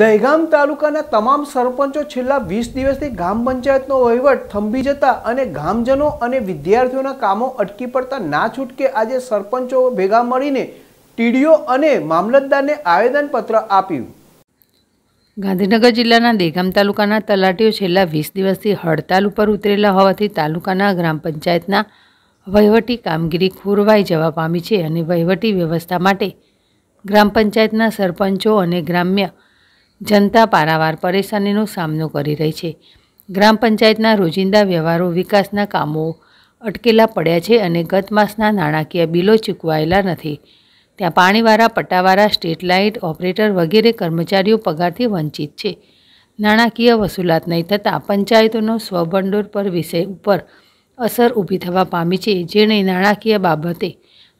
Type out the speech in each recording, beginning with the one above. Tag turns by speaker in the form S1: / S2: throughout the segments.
S1: દહેગામ તાલુકાના તમામ સરપંચો છેલ્લા વીસ દિવસથી ગામ પંચાયતનો વહીવટ થંભી જતા અને ગામજનો અને વિદ્યાર્થીઓના કામો અટકી પડતા ના છૂટકે આજે સરપંચો ભેગા મળીને ટીડીઓ અને મામલતદારને આવેદનપત્ર આપ્યું ગાંધીનગર જિલ્લાના દેગામ તાલુકાના તલાટીઓ છેલ્લા વીસ દિવસથી હડતાલ ઉપર ઉતરેલા હોવાથી તાલુકાના ગ્રામ પંચાયતના વહીવટી કામગીરી ખોરવાઈ જવા પામી છે અને વહીવટી વ્યવસ્થા માટે ગ્રામ પંચાયતના સરપંચો અને ગ્રામ્ય જનતા પારાવાર પરેશાનીનો સામનો કરી રહી છે ગ્રામ પંચાયતના રોજિંદા વ્યવહારો વિકાસના કામો અટકેલા પડ્યા છે અને ગત માસના નાણાકીય બિલો ચૂકવાયેલા નથી ત્યાં પાણીવાળા પટ્ટાવાળા સ્ટ્રીટ લાઇટ ઓપરેટર વગેરે કર્મચારીઓ પગારથી વંચિત છે નાણાકીય વસૂલાત નહીં થતાં પંચાયતોનો સ્વભંડોળ પર વિષય ઉપર અસર ઊભી થવા પામી છે જેણે નાણાકીય બાબતે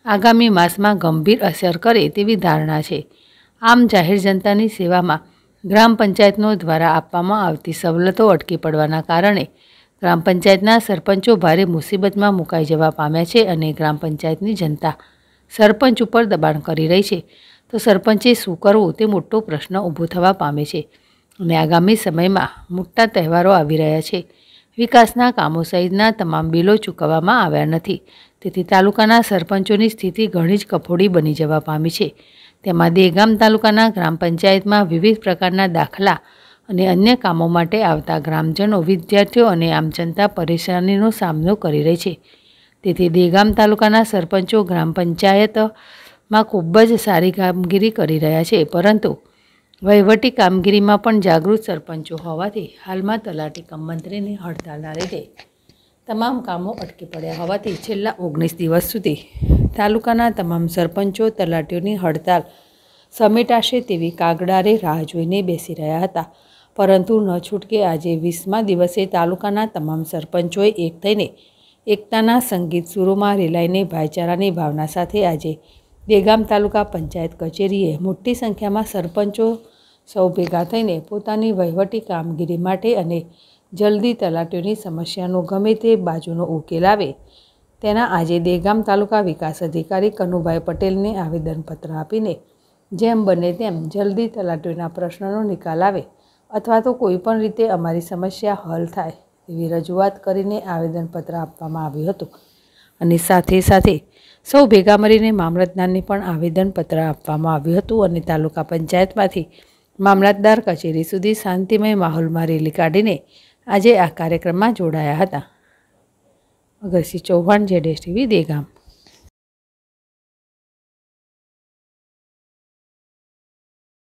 S1: આગામી માસમાં ગંભીર અસર કરે તેવી ધારણા છે આમ જાહેર જનતાની સેવામાં ગ્રામ પંચાયતનો દ્વારા આપવામાં આવતી સવલતો અટકી પડવાના કારણે ગ્રામ પંચાયતના સરપંચો ભારે મુસીબતમાં મુકાઈ જવા પામ્યા છે અને ગ્રામ પંચાયતની જનતા સરપંચ ઉપર દબાણ કરી રહી છે તો સરપંચે શું કરવું તે મોટો પ્રશ્ન ઊભો થવા પામે છે અને આગામી સમયમાં મોટા તહેવારો આવી રહ્યા છે વિકાસના કામો સહિતના તમામ બિલો ચૂકવવામાં આવ્યા નથી તેથી તાલુકાના સરપંચોની સ્થિતિ ઘણી જ કફોડી બની જવા પામી છે તેમાં દેગામ તાલુકાના ગ્રામ પંચાયતમાં વિવિધ પ્રકારના દાખલા અને અન્ય કામો માટે આવતા ગ્રામજનો વિદ્યાર્થીઓ અને આમ જનતા પરેશાનીનો સામનો કરી રહી છે તેથી દેગામ તાલુકાના સરપંચો ગ્રામ પંચાયતમાં ખૂબ જ સારી કામગીરી કરી રહ્યા છે પરંતુ વહીવટી કામગીરીમાં પણ જાગૃત સરપંચો હોવાથી હાલમાં તલાટી કમ મંત્રીની હડતાળના લીધે તમામ કામો અટકી પડ્યા હોવાથી છેલ્લા ઓગણીસ દિવસ સુધી તાલુકાના તમામ સરપંચો તલાટીઓની હડતાલ સમેટાશે તેવી કાગડારે રાહ જોઈને બેસી રહ્યા હતા પરંતુ ન છૂટકે આજે વીસમા દિવસે તાલુકાના તમામ સરપંચોએ એક થઈને એકતાના સંગીત સુરોમાં રેલાઈને ભાઈચારાની ભાવના સાથે આજે દેગામ તાલુકા પંચાયત કચેરીએ મોટી સંખ્યામાં સરપંચો સૌ ભેગા થઈને પોતાની વહીવટી કામગીરી માટે અને જલ્દી તલાટીઓની સમસ્યાનો ગમે તે બાજુનો ઉકેલ આવે તેના આજે દેગામ તાલુકા વિકાસ અધિકારી કનુભાઈ પટેલને આવેદનપત્ર આપીને જેમ બને તેમ જલ્દી તલાટીઓના પ્રશ્નનો નિકાલ આવે અથવા તો કોઈપણ રીતે અમારી સમસ્યા હલ થાય એવી રજૂઆત કરીને આવેદનપત્ર આપવામાં આવ્યું હતું અને સાથે સાથે સૌ ભેગા મળીને મામલતદારને પણ આવેદનપત્ર આપવામાં આવ્યું હતું અને તાલુકા પંચાયતમાંથી મામલતદાર કચેરી સુધી શાંતિમય માહોલમાં રેલી કાઢીને આજે આ કાર્યક્રમમાં જોડાયા હતા અગરસિંહ ચૌહાણ જેડેશ ટીવી દેગામ